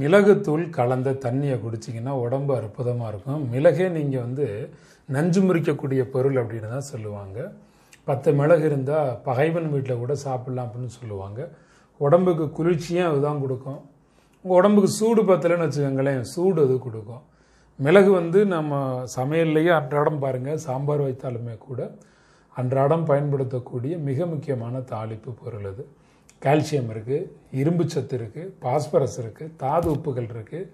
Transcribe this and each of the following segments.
மிளகுத்தூள் கலந்த தண்ணியை குடிச்சிங்கன்னா உடம்பு அற்புதமாக இருக்கும் மிளகே நீங்கள் வந்து நஞ்சு முறிக்கக்கூடிய பொருள் அப்படின்னு தான் சொல்லுவாங்க பத்து மிளகு இருந்தால் பகைவன் வீட்டில் கூட சாப்பிட்லாம் அப்படின்னு சொல்லுவாங்க உடம்புக்கு குளிர்ச்சியும் அதுதான் கொடுக்கும் உங்கள் உடம்புக்கு சூடு பத்தலைன்னு வச்சுக்கோங்களேன் சூடு அது கொடுக்கும் மிளகு வந்து நம்ம சமையல்லையே அன்றாடம் பாருங்கள் சாம்பார் வைத்தாலுமே கூட அன்றாடம் பயன்படுத்தக்கூடிய மிக முக்கியமான தாளிப்பு பொருள் அது கால்சியம் இருக்குது இரும்பு சத்து இருக்குது பாஸ்பரஸ் இருக்குது தாது உப்புகள் இருக்குது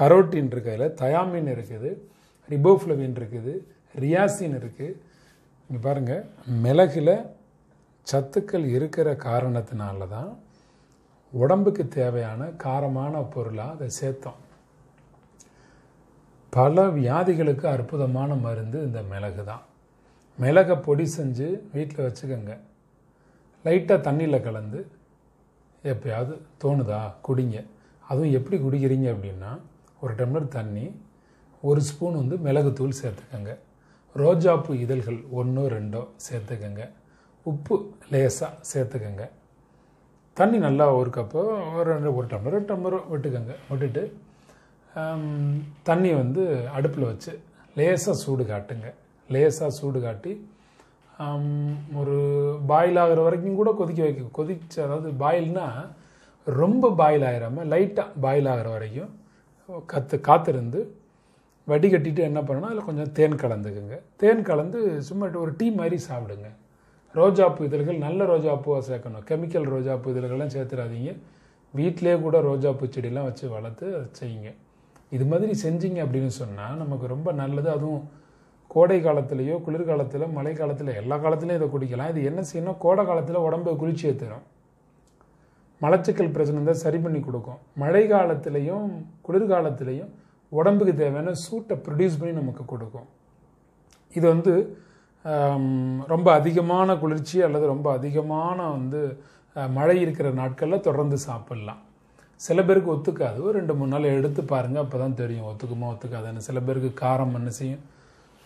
கரோட்டின் அதில் தயாமின் இருக்குது ரிபோஃப்ளவின் இருக்குது ரியாசின் இருக்குது இங்கே பாருங்கள் மிளகில் சத்துக்கள் இருக்கிற காரணத்தினால தான் உடம்புக்கு தேவையான காரமான பொருளாக அதை சேர்த்தோம் பல வியாதிகளுக்கு அற்புதமான மருந்து இந்த மிளகு தான் மிளகை பொடி செஞ்சு வீட்டில் வச்சுக்கோங்க லைட்டாக தண்ணியில் கலந்து எப்பயாவது தோணுதா குடிங்க அதுவும் எப்படி குடிக்கிறீங்க அப்படின்னா ஒரு டம்ளர் தண்ணி ஒரு ஸ்பூன் வந்து மிளகுத்தூள் சேர்த்துக்கோங்க ரோஜாப்பூ இதழ்கள் ஒன்றோ ரெண்டோ சேர்த்துக்கோங்க உப்பு லேசாக சேர்த்துக்கோங்க தண்ணி நல்லா ஒரு கப்போ ஒரு ரெண்டு ஒரு டம்ளர் ரெண்டு டம்ளரோ விட்டுக்கோங்க விட்டுட்டு தண்ணி வந்து அடுப்பில் வச்சு லேசாக சூடு காட்டுங்க லேசாக சூடு காட்டி ஒரு பாயில் ஆகிற வரைக்கும் கூட கொதிக்க வைக்க கொதிச்ச அதாவது பாயில்னால் ரொம்ப பாயில் ஆகிறாமல் லைட்டாக பாயில் ஆகிற வரைக்கும் கற்று காத்திருந்து வடிகட்டிட்டு என்ன பண்ணணும் அதில் கொஞ்சம் தேன் கலந்துக்குங்க தேன் கலந்து சும்மா ஒரு டீ மாதிரி சாப்பிடுங்க ரோஜாப்பூ இதழ்கள் நல்ல ரோஜாப்பூவாக சேர்க்கணும் கெமிக்கல் ரோஜாப்பூ இதழ்கள்லாம் சேர்த்துடாதீங்க வீட்டிலே கூட ரோஜாப்பூ செடியெலாம் வச்சு வளர்த்து செய்யுங்க இது மாதிரி செஞ்சீங்க அப்படின்னு சொன்னால் நமக்கு ரொம்ப நல்லது அதுவும் கோடை காலத்துலேயோ குளிர்காலத்தில் மழை காலத்தில் எல்லா காலத்திலையும் இதை குடிக்கலாம் இது என்ன செய்யணும் கோடை காலத்தில் உடம்பு குளிர்ச்சியை தரும் மலச்சிக்கல் பிரச்சனை தான் சரி பண்ணி கொடுக்கும் மழை காலத்துலேயும் குளிர்காலத்திலையும் உடம்புக்கு தேவையான சூட்டை ப்ரொடியூஸ் பண்ணி நமக்கு கொடுக்கும் இது வந்து ரொம்ப அதிகமான குளிர்ச்சி அல்லது ரொம்ப அதிகமான வந்து மழை இருக்கிற நாட்களில் தொடர்ந்து சாப்பிட்லாம் சில பேருக்கு ஒத்துக்காது ஒரு ரெண்டு மூணு நாள் எடுத்து பாருங்கள் அப்போ தான் தெரியும் ஒத்துக்குமா ஒத்துக்காதுன்னு சில பேருக்கு காரம் என்ன செய்யும்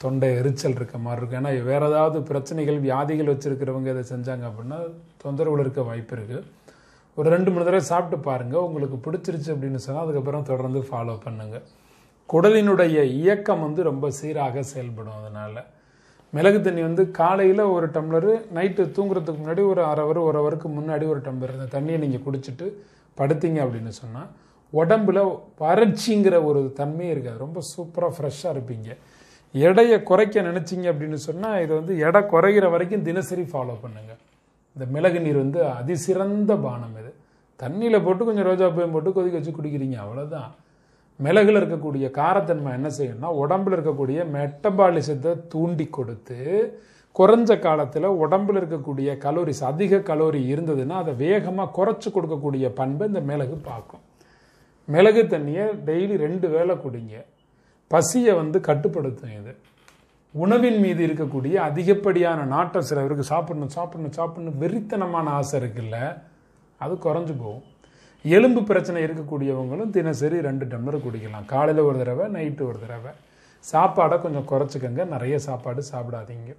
தொண்டை எரிச்சல் இருக்க மாதிரி இருக்கும் ஏன்னா வேறு ஏதாவது பிரச்சனைகள் வியாதிகள் வச்சுருக்கிறவங்க இதை செஞ்சாங்க அப்படின்னா தொந்தரவுகள் இருக்க வாய்ப்பு இருக்குது ஒரு ரெண்டு மூணு தடவை சாப்பிட்டு பாருங்கள் உங்களுக்கு பிடிச்சிருச்சு அப்படின்னு சொன்னால் அதுக்கப்புறம் தொடர்ந்து ஃபாலோ பண்ணுங்கள் குடலினுடைய இயக்கம் வந்து ரொம்ப சீராக செயல்படும் அதனால் மிளகு தண்ணி வந்து காலையில் ஒரு டம்ளரு நைட்டு தூங்குறதுக்கு முன்னாடி ஒரு அரை ஹவர் ஒரு ஹவருக்கு முன்னாடி ஒரு டம்ளர் இந்த தண்ணியை நீங்கள் குடிச்சிட்டு படுத்தீங்க அப்படின்னு சொன்னால் உடம்புல வறட்சிங்கிற ஒரு தன்மையே இருக்காது ரொம்ப சூப்பராக ஃப்ரெஷ்ஷாக இருப்பீங்க எடையை குறைக்க நினச்சிங்க அப்படின்னு சொன்னால் இது வந்து எடை குறைகிற வரைக்கும் தினசரி ஃபாலோ பண்ணுங்கள் இந்த மிளகு நீர் வந்து அதிசிறந்த பானம் இது தண்ணியில் போட்டு கொஞ்சம் ரோஜா பயம் போட்டு கொதிக்க வச்சு குடிக்கிறீங்க அவ்வளோதான் மிளகில் இருக்கக்கூடிய காரத்தன்மை என்ன செய்யணும்னா உடம்பில் இருக்கக்கூடிய மெட்டபாலிசத்தை தூண்டி கொடுத்து குறைஞ்ச காலத்தில் உடம்பில் இருக்கக்கூடிய கலோரிஸ் அதிக கலோரி இருந்ததுன்னா அதை வேகமாக குறைச்சி கொடுக்கக்கூடிய பண்பை இந்த மிளகு பார்க்கும் மிளகு தண்ணியை டெய்லி ரெண்டு வேலை குடிங்க பசியை வந்து கட்டுப்படுத்தும் இது உணவின் மீது இருக்கக்கூடிய அதிகப்படியான நாட்டம் சிலவருக்கு சாப்பிடணும் சாப்பிடணும் சாப்பிடணும் வெறித்தனமான ஆசை இருக்குல்ல அது குறைஞ்சு போகும் எலும்பு பிரச்சனை இருக்கக்கூடியவங்களும் தினசரி ரெண்டு டம்ளர் குடிக்கலாம் காலையில் ஒரு தடவை நைட்டு ஒரு தடவை சாப்பாடை கொஞ்சம் குறைச்சிக்கங்க நிறைய சாப்பாடு சாப்பிடாதீங்க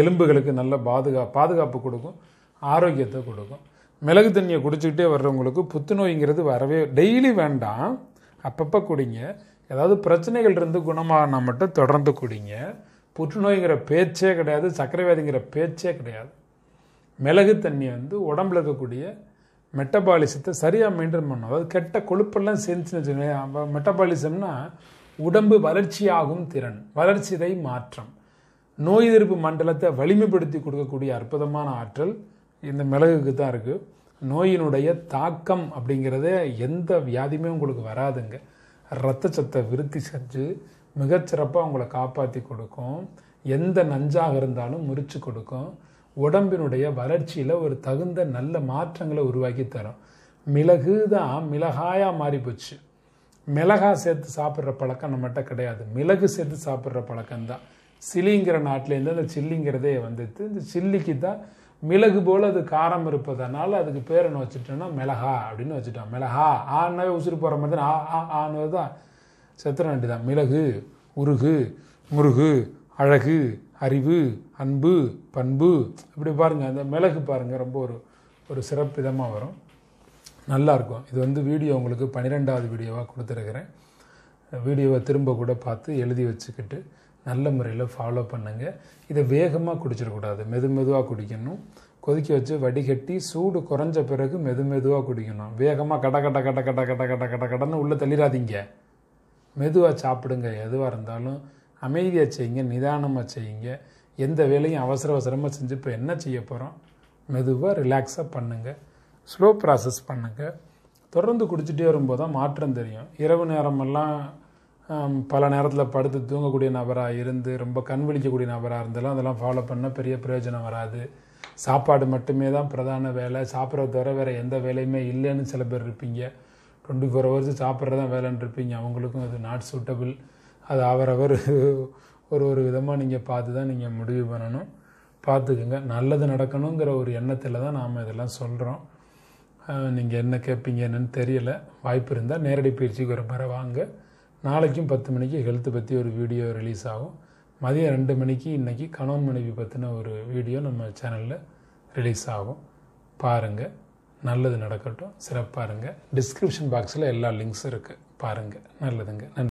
எலும்புகளுக்கு நல்ல பாதுகா பாதுகாப்பு கொடுக்கும் ஆரோக்கியத்தை கொடுக்கும் மிளகு தண்ணியை குடிச்சிக்கிட்டே வர்றவங்களுக்கு புத்துநோய்ங்கிறது வரவே டெய்லி வேண்டாம் அப்பப்போ குடிங்க ஏதாவது பிரச்சனைகள் இருந்து குணமாகினா மட்டும் தொடர்ந்து குடிங்க புற்றுநோய்ங்கிற பேச்சே கிடையாது வியாதிங்கிற பேச்சே கிடையாது மிளகு தண்ணி வந்து உடம்புல இருக்கக்கூடிய மெட்டபாலிசத்தை சரியாக மெயின்டைன் பண்ணும் அதாவது கெட்ட கொழுப்பெல்லாம் சேர்ந்துச்சுன்னு வச்சுக்கோங்க மெட்டபாலிசம்னா உடம்பு வளர்ச்சியாகும் திறன் வளர்ச்சிதை மாற்றம் நோய் எதிர்ப்பு மண்டலத்தை வலிமைப்படுத்தி கொடுக்கக்கூடிய அற்புதமான ஆற்றல் இந்த மிளகுக்கு தான் இருக்குது நோயினுடைய தாக்கம் அப்படிங்கிறத எந்த வியாதியுமே உங்களுக்கு வராதுங்க சத்தை விருத்தி செஞ்சு மிகச்சிறப்பாக உங்களை காப்பாற்றி கொடுக்கும் எந்த நஞ்சாக இருந்தாலும் முறித்து கொடுக்கும் உடம்பினுடைய வளர்ச்சியில் ஒரு தகுந்த நல்ல மாற்றங்களை உருவாக்கி தரும் மிளகு தான் மிளகாயாக மாறி போச்சு மிளகா சேர்த்து சாப்பிட்ற பழக்கம் நம்மகிட்ட கிடையாது மிளகு சேர்த்து சாப்பிட்ற பழக்கம்தான் சிலிங்கிற நாட்டிலேருந்து அந்த சில்லிங்கிறதே வந்துட்டு இந்த சில்லிக்கு தான் மிளகு போல் அது காரம் இருப்பதனால அதுக்கு பேர் என்ன வச்சுட்டோன்னா மிளகா அப்படின்னு வச்சுட்டோம் மிளகா ஆனாவே உசுறு போகிற மாதிரி தான் ஆ ஆ ஆனது தான் செத்துற வேண்டி தான் மிளகு உருகு முருகு அழகு அறிவு அன்பு பண்பு இப்படி பாருங்கள் அந்த மிளகு பாருங்கள் ரொம்ப ஒரு ஒரு சிறப்பிதமாக வரும் நல்லாயிருக்கும் இது வந்து வீடியோ உங்களுக்கு பன்னிரெண்டாவது வீடியோவாக கொடுத்துருக்குறேன் வீடியோவை திரும்ப கூட பார்த்து எழுதி வச்சுக்கிட்டு நல்ல முறையில் ஃபாலோ பண்ணுங்கள் இதை வேகமாக குடிச்சிடக்கூடாது மெது மெதுவாக குடிக்கணும் கொதிக்க வச்சு வடிகட்டி சூடு குறைஞ்ச பிறகு மெது மெதுவாக குடிக்கணும் வேகமாக கட கட கட கட கட கட கட கடன்னு உள்ளே தள்ளிடாதீங்க மெதுவாக சாப்பிடுங்க எதுவாக இருந்தாலும் அமைதியாக செய்யுங்க நிதானமாக செய்யுங்க எந்த வேலையும் அவசர அவசரமாக செஞ்சு இப்போ என்ன செய்ய போகிறோம் மெதுவாக ரிலாக்ஸாக பண்ணுங்கள் ஸ்லோ ப்ராசஸ் பண்ணுங்கள் தொடர்ந்து குடிச்சிட்டே வரும்போது தான் மாற்றம் தெரியும் இரவு நேரமெல்லாம் பல நேரத்தில் படுத்து தூங்கக்கூடிய நபராக இருந்து ரொம்ப கண் விழிக்கக்கூடிய நபராக இருந்தாலும் அதெல்லாம் ஃபாலோ பண்ணால் பெரிய பிரயோஜனம் வராது சாப்பாடு மட்டுமே தான் பிரதான வேலை சாப்பிட்றத தவிர வேறு எந்த வேலையுமே இல்லைன்னு சில பேர் இருப்பீங்க டுவெண்ட்டி ஃபோர் ஹவர்ஸ் சாப்பிட்றது தான் வேலைன்னு இருப்பீங்க அவங்களுக்கும் அது நாட் சூட்டபிள் அது அவரவர் ஒரு ஒரு விதமாக நீங்கள் பார்த்து தான் நீங்கள் முடிவு பண்ணணும் பார்த்துக்குங்க நல்லது நடக்கணுங்கிற ஒரு எண்ணத்தில் தான் நாம் இதெல்லாம் சொல்கிறோம் நீங்கள் என்ன கேட்பீங்க என்னன்னு தெரியல வாய்ப்பு இருந்தால் நேரடி பயிற்சிக்கு ஒரு முறை வாங்க நாளைக்கும் பத்து மணிக்கு ஹெல்த்து பற்றி ஒரு வீடியோ ரிலீஸ் ஆகும் மதியம் ரெண்டு மணிக்கு இன்றைக்கி கணவன் மனைவி பற்றின ஒரு வீடியோ நம்ம சேனலில் ரிலீஸ் ஆகும் பாருங்கள் நல்லது நடக்கட்டும் சிறப்பாக இருங்க டிஸ்கிரிப்ஷன் பாக்ஸில் எல்லா லிங்க்ஸும் இருக்குது பாருங்கள் நல்லதுங்க நன்றி